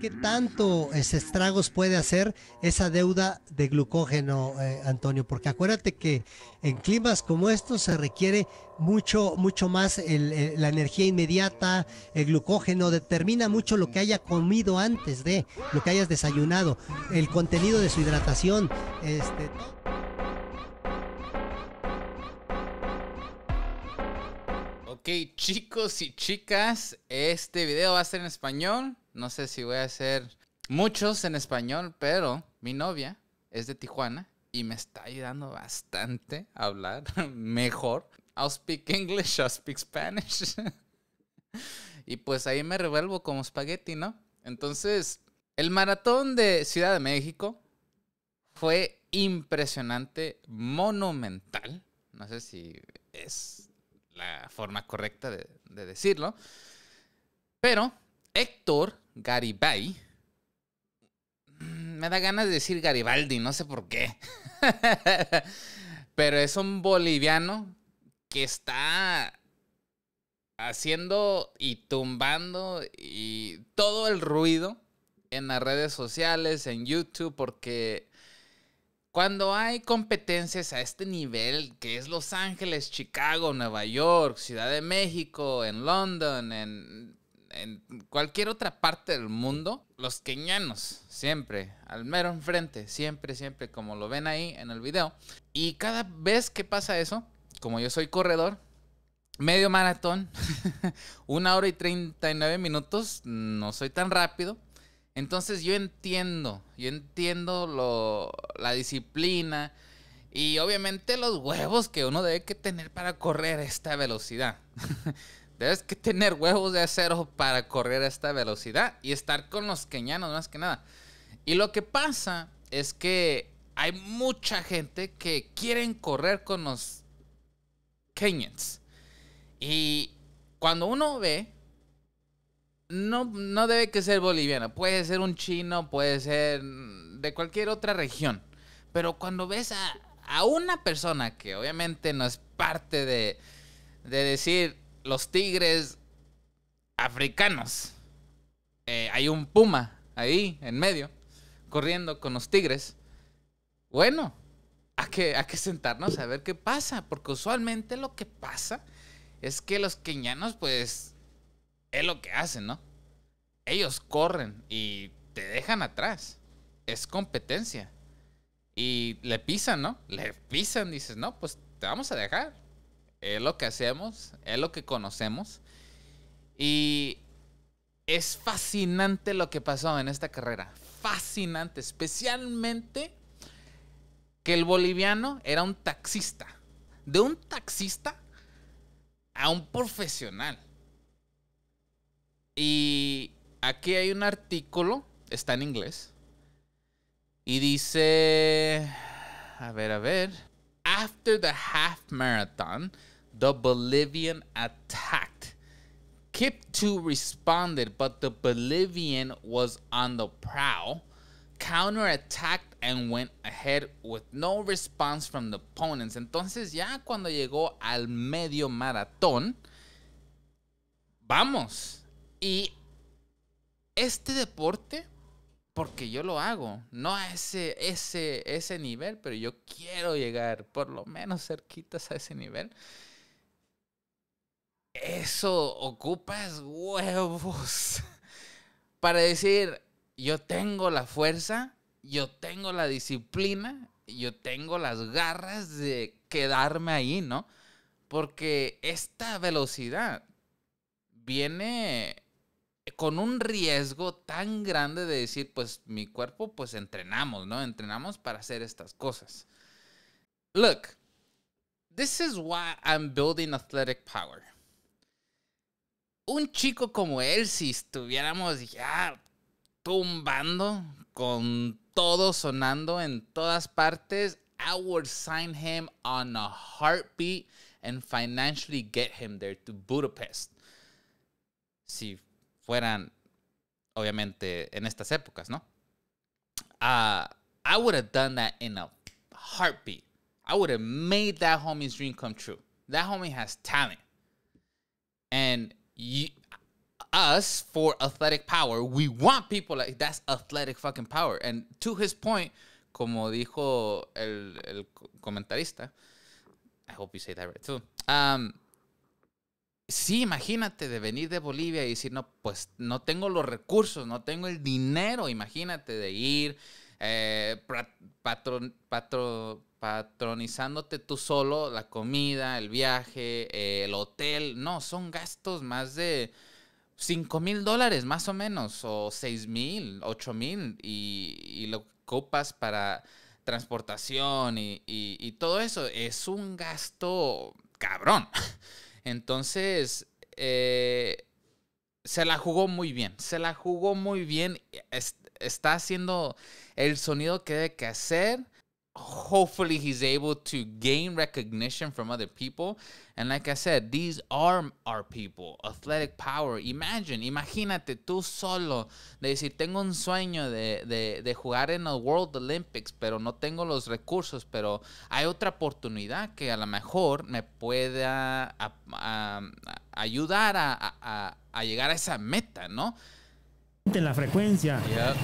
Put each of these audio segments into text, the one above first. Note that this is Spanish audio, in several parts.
¿Qué tanto este, estragos puede hacer esa deuda de glucógeno, eh, Antonio? Porque acuérdate que en climas como estos se requiere mucho, mucho más la energía inmediata, el glucógeno determina mucho lo que haya comido antes de, lo que hayas desayunado, el contenido de su hidratación, este, Ok, chicos y chicas, este video va a ser en español no sé si voy a hacer muchos en español, pero mi novia es de Tijuana y me está ayudando bastante a hablar mejor. I'll speak English, I'll speak Spanish. y pues ahí me revuelvo como espagueti, ¿no? Entonces, el maratón de Ciudad de México fue impresionante, monumental. No sé si es la forma correcta de, de decirlo. Pero Héctor Garibay. Mm, me da ganas de decir Garibaldi, no sé por qué. Pero es un boliviano que está haciendo y tumbando y todo el ruido en las redes sociales, en YouTube, porque cuando hay competencias a este nivel, que es Los Ángeles, Chicago, Nueva York, Ciudad de México, en London, en en cualquier otra parte del mundo, los queñanos, siempre, al mero enfrente, siempre, siempre, como lo ven ahí en el video. Y cada vez que pasa eso, como yo soy corredor, medio maratón, una hora y 39 minutos, no soy tan rápido. Entonces yo entiendo, yo entiendo la disciplina y obviamente los huevos que uno debe que tener para correr esta velocidad. Debes que tener huevos de acero para correr a esta velocidad y estar con los queñanos más que nada. Y lo que pasa es que hay mucha gente que quieren correr con los kenyans. Y cuando uno ve, no, no debe que ser boliviano. Puede ser un chino, puede ser de cualquier otra región. Pero cuando ves a, a una persona que obviamente no es parte de, de decir los tigres africanos. Eh, hay un puma ahí en medio, corriendo con los tigres. Bueno, hay que, sentarnos a ver qué pasa, porque usualmente lo que pasa es que los queñanos, pues, es lo que hacen, ¿no? Ellos corren y te dejan atrás. Es competencia. Y le pisan, ¿no? Le pisan, dices, no, pues te vamos a dejar es lo que hacemos, es lo que conocemos. Y es fascinante lo que pasó en esta carrera. Fascinante, especialmente que el boliviano era un taxista. De un taxista a un profesional. Y aquí hay un artículo, está en inglés, y dice, a ver, a ver, after the half marathon, The Bolivian attacked. Kip 2 responded, but the Bolivian was on the prowl, counterattacked and went ahead with no response from the opponents. Entonces, ya cuando llegó al medio maratón, vamos. Y este deporte, porque yo lo hago, no a ese, ese, ese nivel, pero yo quiero llegar por lo menos cerquitas a ese nivel eso ocupas huevos para decir, yo tengo la fuerza, yo tengo la disciplina, yo tengo las garras de quedarme ahí, ¿no? Porque esta velocidad viene con un riesgo tan grande de decir, pues mi cuerpo, pues entrenamos, ¿no? Entrenamos para hacer estas cosas. Look, this is why I'm building athletic power un chico como él, si estuviéramos ya ah, tumbando con todo sonando en todas partes, I would sign him on a heartbeat and financially get him there to Budapest. Si fueran, obviamente, en estas épocas, ¿no? Ah, I would have done that in a heartbeat. I would have made that homie's dream come true. That homie has talent. And us for athletic power. We want people like that's athletic fucking power. And to his point, como dijo el, el comentarista, I hope you say that right too. Um, sí, imagínate de venir de Bolivia y decir, no, pues no tengo los recursos, no tengo el dinero. Imagínate de ir, eh, patro, patronizándote tú solo la comida, el viaje, eh, el hotel. No, son gastos más de 5 mil dólares, más o menos, o 6 mil, 8 mil, y, lo copas para transportación y, todo eso. Es un gasto cabrón. Entonces, eh, se la jugó muy bien, se la jugó muy bien. está haciendo el sonido que debe que hacer hopefully he's able to gain recognition from other people. And like I said, these are our people, athletic power. Imagine, imagínate tú solo, de decir, tengo un sueño de, de, de jugar en el World Olympics, pero no tengo los recursos, pero hay otra oportunidad que a lo mejor me pueda ayudar a llegar a esa meta, ¿no? en la frecuencia.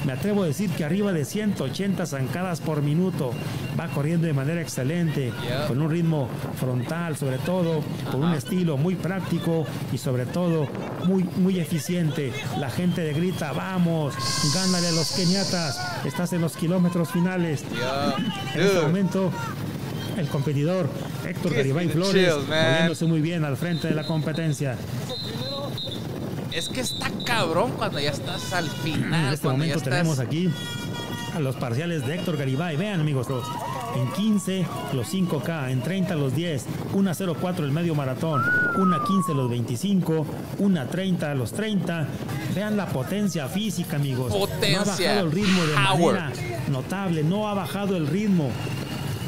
Me atrevo a decir que arriba de 180 zancadas por minuto. Va corriendo de manera excelente, con un ritmo frontal sobre todo, con un estilo muy práctico y sobre todo muy, muy eficiente. La gente de grita, vamos, gánale a los keniatas, estás en los kilómetros finales. En este momento el competidor Héctor Garibay Flores, moviéndose muy bien al frente de la competencia. Es que está cabrón cuando ya estás al final. En este momento tenemos aquí a los parciales de Héctor Garibay. Vean, amigos, en 15 los 5K, en 30 los 10, 1.04 el medio maratón, 1.15 los 25, 1.30 los 30. Vean la potencia física, amigos. Potencia. No ha bajado el ritmo de manera notable, no ha bajado el ritmo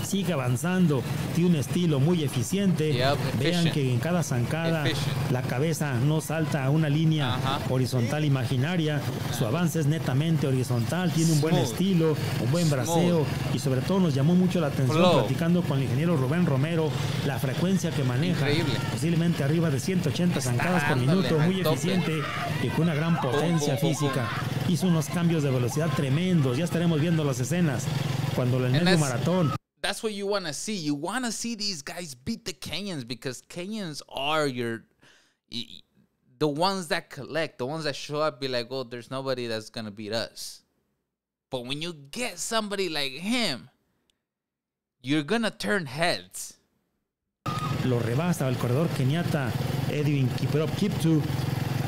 sigue avanzando, tiene un estilo muy eficiente. Vean que en cada zancada la cabeza no salta a una línea horizontal imaginaria. Su avance es netamente horizontal, tiene un buen estilo, un buen braceo y sobre todo nos llamó mucho la atención practicando platicando con el ingeniero Rubén Romero la frecuencia que maneja, posiblemente arriba de 180 zancadas por minuto, muy eficiente y con una gran potencia física. Hizo unos cambios de velocidad tremendos, ya estaremos viendo las escenas cuando el medio maratón that's what you want to see. You want to see these guys beat the Kenyans because Kenyans are your the ones that collect, the ones that show up, be like, oh, there's nobody that's gonna beat us. But when you get somebody like him, you're gonna turn heads. Lo rebasa el corredor Kenyatta, Edwin Kiprop Kiptoo.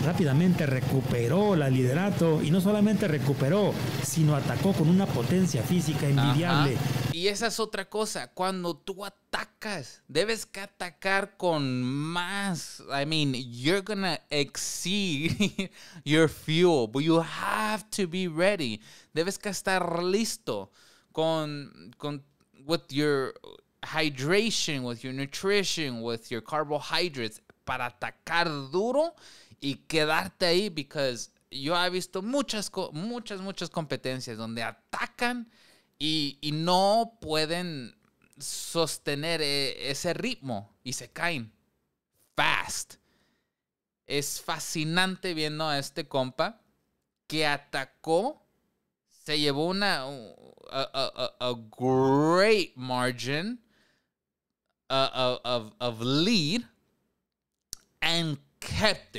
rápidamente recuperó la liderato y no solamente recuperó, sino atacó con una potencia física envidiable. Y esa es otra cosa, cuando tú atacas, debes que atacar con más. I mean, you're gonna exceed your fuel, but you have to be ready. Debes que estar listo con, con with your hydration, with your nutrition, with your carbohydrates para atacar duro y quedarte ahí because yo he visto muchas, muchas, muchas competencias donde atacan y, no pueden sostener e, ese ritmo y se caen fast. Es fascinante viendo a este compa que atacó, se llevó una a, a, a, great margin of, lead and kept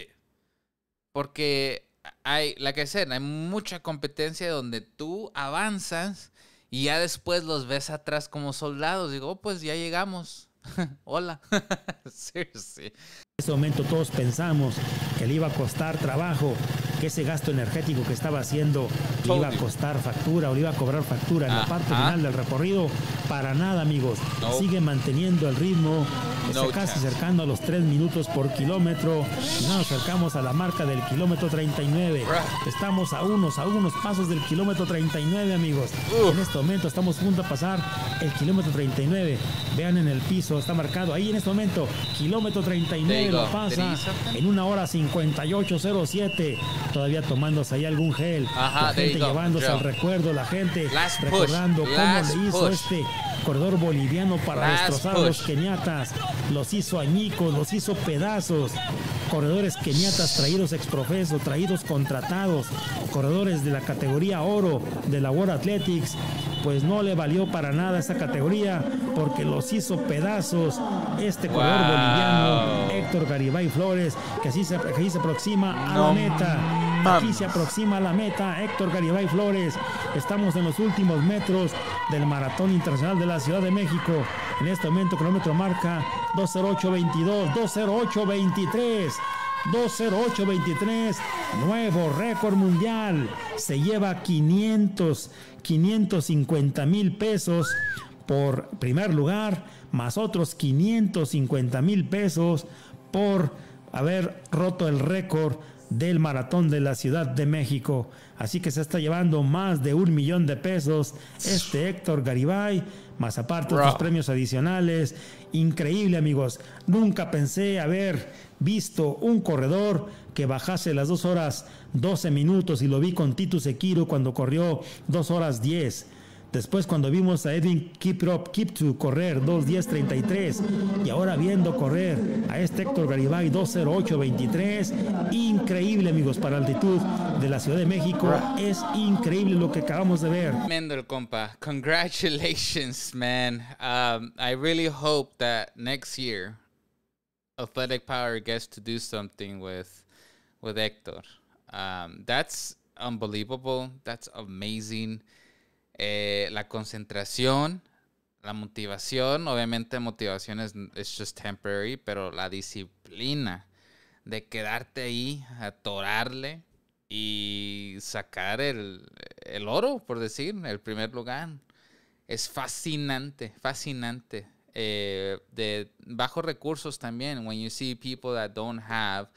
porque hay, la que escena, hay mucha competencia donde tú avanzas y ya después los ves atrás como soldados. Digo, oh, pues ya llegamos. Hola. Sí, sí. En este momento todos pensamos que le iba a costar trabajo, que ese gasto energético que estaba haciendo le iba a costar factura o le iba a cobrar factura en la parte final del recorrido. Para nada, amigos. Sigue manteniendo el ritmo, está pues, casi cercando a los 3 minutos por kilómetro. Y nos acercamos a la marca del kilómetro 39. Estamos a unos, a unos pasos del kilómetro 39, amigos. En este momento estamos juntos a pasar el kilómetro 39. Vean en el piso, está marcado ahí en este momento, kilómetro 39 lo pasa en una hora 58.07. Todavía tomándose ahí algún gel. Ajá, la gente llevándose al recuerdo, la gente recordando cómo le hizo este corredor boliviano para destrozar los keniatas. Los hizo añicos, los hizo pedazos. Corredores keniatas traídos exprofeso, traídos contratados. Corredores de la categoría oro de la World Athletics pues no le valió para nada esta categoría porque los hizo pedazos este corredor boliviano Héctor Garibay Flores, que así se, aproxima a la meta. Aquí se aproxima a la meta Héctor Garibay Flores. Estamos en los últimos metros del Maratón Internacional de la Ciudad de México. En este momento, el cronómetro marca 208 23 208-23. Nuevo récord mundial. Se lleva 500, 550 mil pesos por primer lugar, más otros 550 mil pesos por haber roto el récord del maratón de la Ciudad de México. Así que se está llevando más de un millón de pesos este Héctor Garibay, más aparte de los premios adicionales Increíble amigos, nunca pensé haber visto un corredor que bajase las 2 horas 12 minutos y lo vi con Titus Sequiro cuando corrió 2 horas 10. Después cuando vimos a Edwin Kiprop Kiptu correr 2.10.33 y ahora viendo correr a este Héctor Garibay 2.08.23, increíble amigos, para altitud de la Ciudad de México, es increíble lo que acabamos de ver. Tremendo el compa, congratulations man, um, I really hope that next year Athletic Power gets to do something with, with Héctor. Um, that's unbelievable, that's amazing. Eh, la concentración, la motivación, obviamente motivación es just temporary, pero la disciplina de quedarte ahí, atorarle y sacar el, oro, por decir, el primer lugar. Es fascinante, fascinante. Eh, de bajos recursos también, when you see people that don't have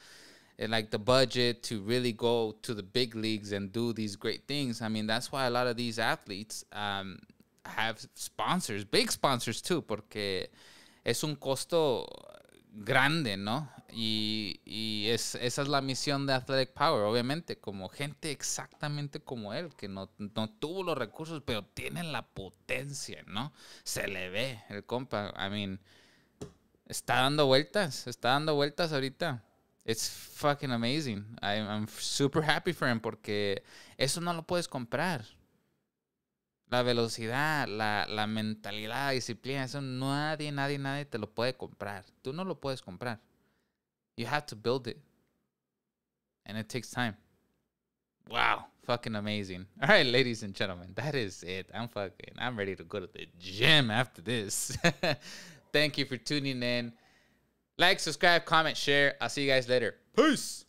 and like the budget to really go to the big leagues and do these great things. I mean, that's why a lot of these athletes um, have sponsors, big sponsors too, porque es un costo grande, ¿no? Y, es, esa es la misión de Athletic Power, obviamente, como gente exactamente como él, que no, tuvo los recursos, pero tienen la potencia, ¿no? Se le ve el compa, I mean, está dando vueltas, está dando vueltas ahorita. It's fucking amazing. I'm, I'm super happy for him porque eso no lo puedes comprar. La velocidad, la, la mentalidad, la disciplina, eso nadie, nadie, nadie te lo puede comprar. Tú no lo puedes comprar. You have to build it. And it takes time. Wow, fucking amazing. All right, ladies and gentlemen, that is it. I'm fucking, I'm ready to go to the gym after this. Thank you for tuning in. Like, subscribe, comment, share. I'll see you guys later. Peace.